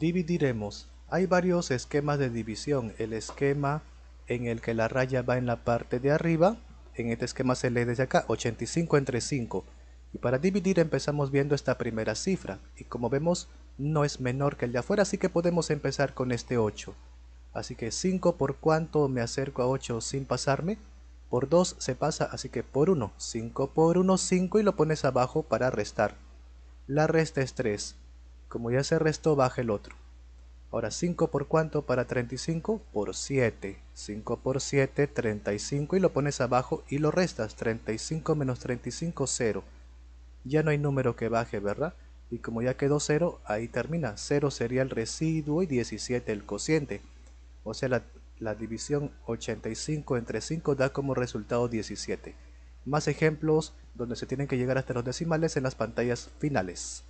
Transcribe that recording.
Dividiremos. Hay varios esquemas de división. El esquema en el que la raya va en la parte de arriba. En este esquema se lee desde acá 85 entre 5. Y para dividir empezamos viendo esta primera cifra. Y como vemos no es menor que el de afuera, así que podemos empezar con este 8. Así que 5 por cuánto me acerco a 8 sin pasarme. Por 2 se pasa, así que por 1. 5 por 1, 5 y lo pones abajo para restar. La resta es 3. Como ya se restó, baja el otro. Ahora, 5 por cuánto para 35? Por 7. 5 por 7, 35 y lo pones abajo y lo restas. 35 menos 35, 0. Ya no hay número que baje, ¿verdad? Y como ya quedó 0, ahí termina. 0 sería el residuo y 17 el cociente. O sea, la, la división 85 entre 5 da como resultado 17. Más ejemplos donde se tienen que llegar hasta los decimales en las pantallas finales.